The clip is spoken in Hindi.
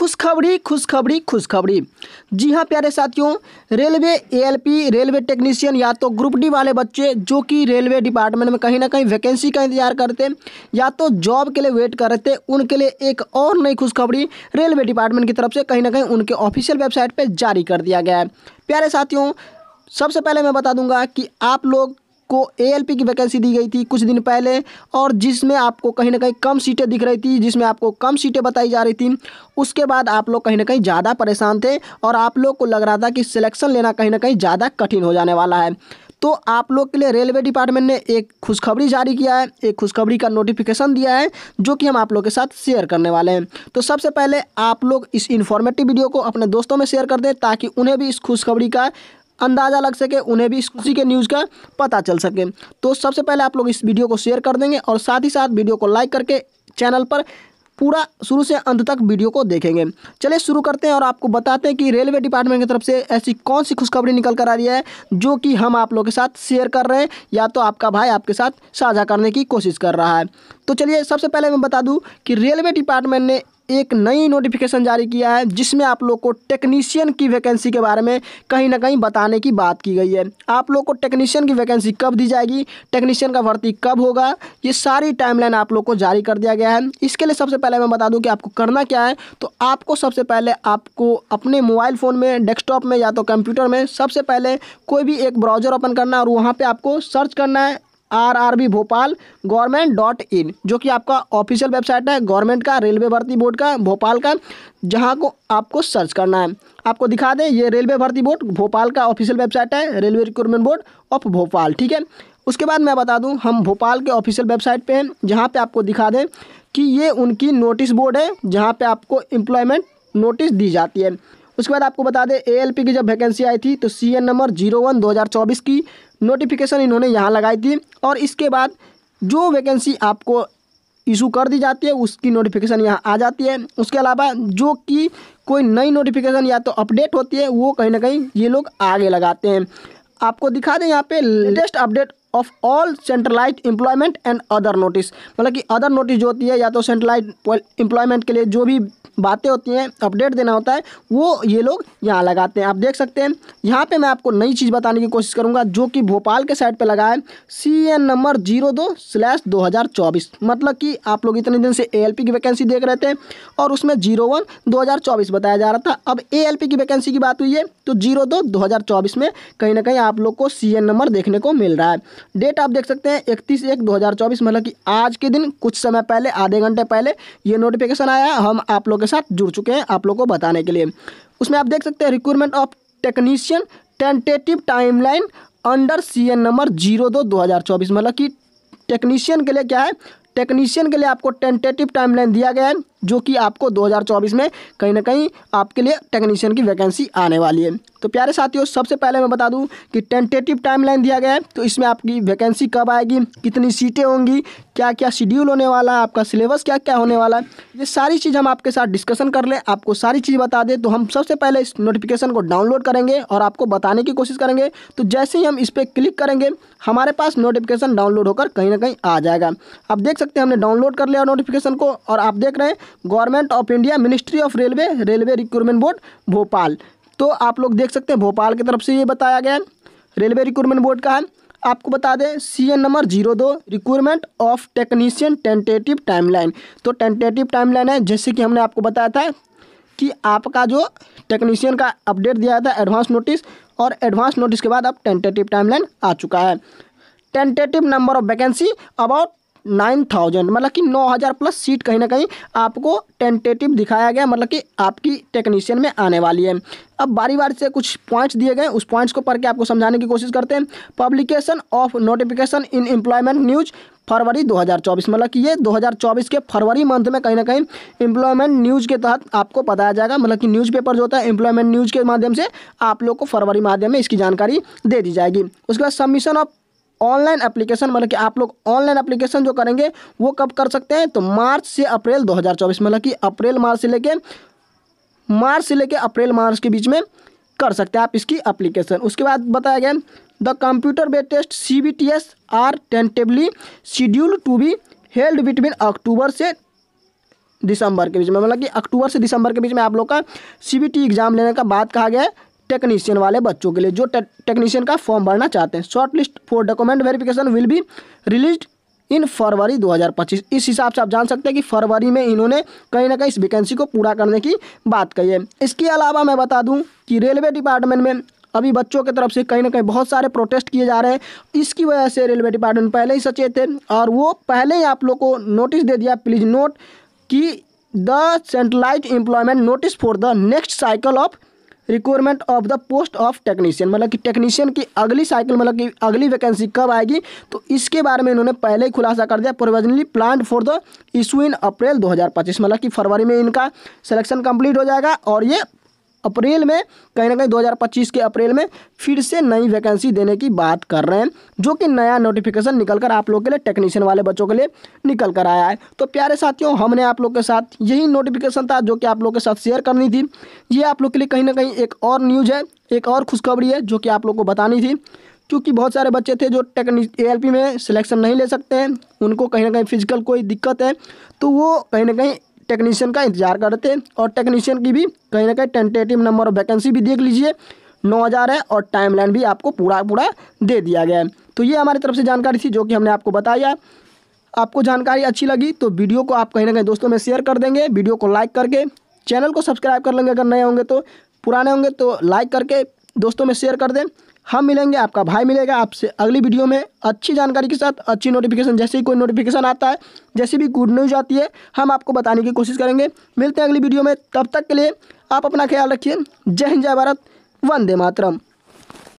खुशखबरी खुशखबरी खुशखबरी जी हाँ प्यारे साथियों रेलवे एएलपी रेलवे टेक्नीशियन या तो ग्रुप डी वाले बच्चे जो कि रेलवे डिपार्टमेंट में कहीं ना कहीं वैकेंसी का इंतजार करते या तो जॉब के लिए वेट कर रहे थे उनके लिए एक और नई खुशखबरी रेलवे डिपार्टमेंट की तरफ से कहीं ना कहीं उनके ऑफिशियल वेबसाइट पर जारी कर दिया गया है प्यारे साथियों सबसे पहले मैं बता दूंगा कि आप लोग को ए की वैकेंसी दी गई थी कुछ दिन पहले और जिसमें आपको कहीं ना कहीं कम सीटें दिख रही थी जिसमें आपको कम सीटें बताई जा रही थी उसके बाद आप लोग कहीं ना कहीं ज़्यादा परेशान थे और आप लोग को लग रहा था कि सिलेक्शन लेना कहीं ना कहीं ज़्यादा कठिन हो जाने वाला है तो आप लोग के लिए रेलवे डिपार्टमेंट ने एक खुशखबरी जारी किया है एक खुशखबरी का नोटिफिकेशन दिया है जो कि हम आप लोग के साथ शेयर करने वाले हैं तो सबसे पहले आप लोग इस इन्फॉर्मेटिव वीडियो को अपने दोस्तों में शेयर कर दें ताकि उन्हें भी इस खुशखबरी का अंदाज़ा लग सके उन्हें भी खुशी के न्यूज़ का पता चल सके तो सबसे पहले आप लोग इस वीडियो को शेयर कर देंगे और साथ ही साथ वीडियो को लाइक करके चैनल पर पूरा शुरू से अंत तक वीडियो को देखेंगे चलिए शुरू करते हैं और आपको बताते हैं कि रेलवे डिपार्टमेंट की तरफ से ऐसी कौन सी खुशखबरी निकल कर आ रही है जो कि हम आप लोग के साथ शेयर कर रहे हैं या तो आपका भाई आपके साथ साझा करने की कोशिश कर रहा है तो चलिए सबसे पहले मैं बता दूं कि रेलवे डिपार्टमेंट ने एक नई नोटिफिकेशन जारी किया है जिसमें आप लोग को टेक्नीशियन की वैकेंसी के बारे में कहीं ना कहीं बताने की बात की गई है आप लोग को टेक्नीशियन की वैकेंसी कब दी जाएगी टेक्नीशियन का भर्ती कब होगा ये सारी टाइमलाइन आप लोग को जारी कर दिया गया है इसके लिए सबसे पहले मैं बता दूँ कि आपको करना क्या है तो आपको सबसे पहले आपको अपने मोबाइल फ़ोन में डेस्कटॉप में या तो कंप्यूटर में सबसे पहले कोई भी एक ब्राउज़र ओपन करना है और वहाँ पर आपको सर्च करना है R R B Bhopal government dot in जो कि आपका ऑफिशियल वेबसाइट है गवर्नमेंट का रेलवे भर्ती बोर्ड का भोपाल का जहां को आपको सर्च करना है आपको दिखा दें ये रेलवे भर्ती बोर्ड भोपाल का ऑफिशियल वेबसाइट है railway recruitment board of Bhopal ठीक है उसके बाद मैं बता दूँ हम भोपाल के ऑफिशियल वेबसाइट पर हैं जहाँ पर आपको दिखा दें कि ये उनकी नोटिस बोर्ड है जहाँ पर आपको एम्प्लॉयमेंट नोटिस दी जाती है उसके बाद आपको बता दें ए की जब वैकेंसी आई थी तो एन नंबर जीरो वन दो हज़ार चौबीस की नोटिफिकेशन इन्होंने यहाँ लगाई थी और इसके बाद जो वैकेंसी आपको इशू कर दी जाती है उसकी नोटिफिकेशन यहाँ आ जाती है उसके अलावा जो कि कोई नई नोटिफिकेशन या तो अपडेट होती है वो कहीं ना कहीं ये लोग आगे लगाते हैं आपको दिखा दें यहाँ पे latest update of all centralise employment and other notice मतलब कि अदर नोटिस जो होती है या तो सेंट्रलाइज एम्प्लॉयमेंट के लिए जो भी बातें होती हैं अपडेट देना होता है वो ये लोग यहाँ लगाते हैं आप देख सकते हैं यहाँ पे मैं आपको नई चीज़ बताने की कोशिश करूँगा जो कि भोपाल के साइड पे लगा है सी एन नंबर जीरो दो स्लैश दो हज़ार चौबीस मतलब कि आप लोग इतने दिन से ए एल पी की वैकेंसी देख रहे थे और उसमें जीरो वन दो हज़ार चौबीस बताया जा रहा था अब ए एल पी की वैकेंसी की बात हुई है तो जीरो दो दो हज़ार चौबीस में कहीं ना कहीं आप लोग को सी एन नंबर देखने को मिल रहा है डेट आप देख सकते हैं इकतीस एक दो हज़ार चौबीस मतलब कि आज के दिन कुछ समय पहले आधे घंटे पहले ये नोटिफिकेशन आया हम आप लोग के साथ जुड़ चुके हैं आप लोग को बताने के लिए उसमें आप देख सकते हैं recruitment of technician tentative timeline under C N number zero दो दो हज़ार चौबीस मतलब कि टेक्नीशियन के लिए क्या है टेक्नीशियन के लिए आपको टेंटेटिव टाइमलाइन दिया गया है जो कि आपको 2024 में कहीं ना कहीं आपके लिए टेक्नीशियन की वैकेंसी आने वाली है तो प्यारे साथियों सबसे पहले मैं बता दूं कि टेंटेटिव टाइमलाइन दिया गया है तो इसमें आपकी वैकेंसी कब आएगी कितनी सीटें होंगी क्या क्या शेड्यूल होने वाला है आपका सिलेबस क्या क्या होने वाला है ये सारी चीज़ हम आपके साथ डिस्कशन कर लें आपको सारी चीज़ बता दें तो हम सबसे पहले इस नोटिफिकेशन को डाउनलोड करेंगे और आपको बताने की कोशिश करेंगे तो जैसे ही हम इस पर क्लिक करेंगे हमारे पास नोटिफिकेशन डाउनलोड होकर कहीं ना कहीं आ जाएगा आप देख सकते हैं हमने डाउनलोड कर लिया नोटिफिकेशन को और आप देख रहे हैं government of India ministry of railway railway recruitment board Bhopal तो आप लोग देख सकते हैं भोपाल की तरफ से ये बताया गया है रेलवे रिक्रूटमेंट बोर्ड का है आपको बता दें सी एन नंबर जीरो दो recruitment of technician tentative timeline तो टेंटेटिव टाइमलाइन है जैसे कि हमने आपको बताया था कि आपका जो टेक्नीशियन का अपडेट दिया था एडवांस नोटिस और एडवांस नोटिस के बाद अब टेंटेटिव टाइमलाइन आ चुका है tentative number of vacancy about nine thousand मतलब कि नौ हज़ार प्लस सीट कहीं ना कहीं आपको टेंटेटिव दिखाया गया मतलब कि आपकी टेक्नीशियन में आने वाली है अब बारी बारी से कुछ पॉइंट्स दिए गए उस पॉइंट्स को पढ़ के आपको समझाने की कोशिश करते हैं publication of notification in employment news February 2024 मतलब कि ये 2024 के फरवरी मंथ में कहीं ना कहीं एम्प्लॉयमेंट न्यूज़ के तहत आपको बताया जाएगा मतलब कि न्यूज़पेपर जो होता है एम्प्लॉयमेंट न्यूज़ के माध्यम से आप लोग को फरवरी माध्यम में इसकी जानकारी दे दी जाएगी उसके बाद सबमिशन ऑफ ऑनलाइन एप्लीकेशन मतलब कि आप लोग ऑनलाइन एप्लीकेशन जो करेंगे वो कब कर सकते हैं तो मार्च से अप्रैल 2024 मतलब कि अप्रैल मार्च से लेके मार्च से लेके अप्रैल मार्च के बीच में कर सकते हैं आप इसकी एप्लीकेशन उसके बाद बताया गया the computer based test C B T S are tentatively scheduled to be held between October से दिसंबर के बीच में मतलब कि अक्टूबर से दिसंबर के बीच में आप लोग का सी बी टी एग्ज़ाम लेने का बात कहा गया है टेक्नीशियन वाले बच्चों के लिए जो टेक्नीशियन का फॉर्म भरना चाहते हैं short list for document verification will be release in February 2025 इस हिसाब से आप जान सकते हैं कि फरवरी में इन्होंने कहीं ना कहीं इस वैकेंसी को पूरा करने की बात कही है इसके अलावा मैं बता दूं कि रेलवे डिपार्टमेंट में अभी बच्चों की तरफ से कहीं ना कहीं बहुत सारे प्रोटेस्ट किए जा रहे हैं इसकी वजह से रेलवे डिपार्टमेंट पहले ही सचेत थे और वो पहले ही आप लोग को नोटिस दे दिया प्लीज़ नोट कि the centralise employment notice for the next cycle of requirement of the post of technician मतलब कि टेक्नीशियन की अगली साइकिल मतलब कि अगली वैकेंसी कब आएगी तो इसके बारे में इन्होंने पहले ही खुलासा कर दिया provisionally plan for the issue in April 2025 मतलब कि फरवरी में इनका सिलेक्शन कंप्लीट हो जाएगा और ये अप्रैल में कहीं ना कहीं 2025 के अप्रैल में फिर से नई वैकेंसी देने की बात कर रहे हैं जो कि नया नोटिफिकेशन निकल कर आप लोग के लिए टेक्नीशियन वाले बच्चों के लिए निकल कर आया है तो प्यारे साथियों हमने आप लोग के साथ यही नोटिफिकेशन था जो कि आप लोग के साथ शेयर करनी थी ये आप लोग के लिए कहीं ना कहीं एक और न्यूज़ है एक और खुशखबरी है जो कि आप लोग को बतानी थी क्योंकि बहुत सारे बच्चे थे जो टेक्नी ए में सिलेक्शन नहीं ले सकते हैं उनको कहीं ना कहीं फिजिकल कोई दिक्कत है तो वो कहीं ना कहीं टेक्नीशियन का इंतजार करते हैं और टेक्नीशियन की भी कहीं ना कहीं टेंटेटिव नंबर ऑफ वैकेंसी भी देख लीजिए नौ हज़ार है और टाइमलाइन भी आपको पूरा पूरा दे दिया गया है तो ये हमारी तरफ से जानकारी थी जो कि हमने आपको बताया आपको जानकारी अच्छी लगी तो वीडियो को आप कहीं ना कहीं दोस्तों में शेयर कर देंगे वीडियो को लाइक करके चैनल को सब्सक्राइब कर लेंगे अगर नए होंगे तो पुराने होंगे तो लाइक करके दोस्तों में शेयर कर दें हम मिलेंगे आपका भाई मिलेगा आपसे अगली वीडियो में अच्छी जानकारी के साथ अच्छी नोटिफिकेशन जैसे ही कोई नोटिफिकेशन आता है जैसे भी गुड न्यूज आती है हम आपको बताने की कोशिश करेंगे मिलते हैं अगली वीडियो में तब तक के लिए आप अपना ख्याल रखिए जय हिंद जय भारत वंदे मातरम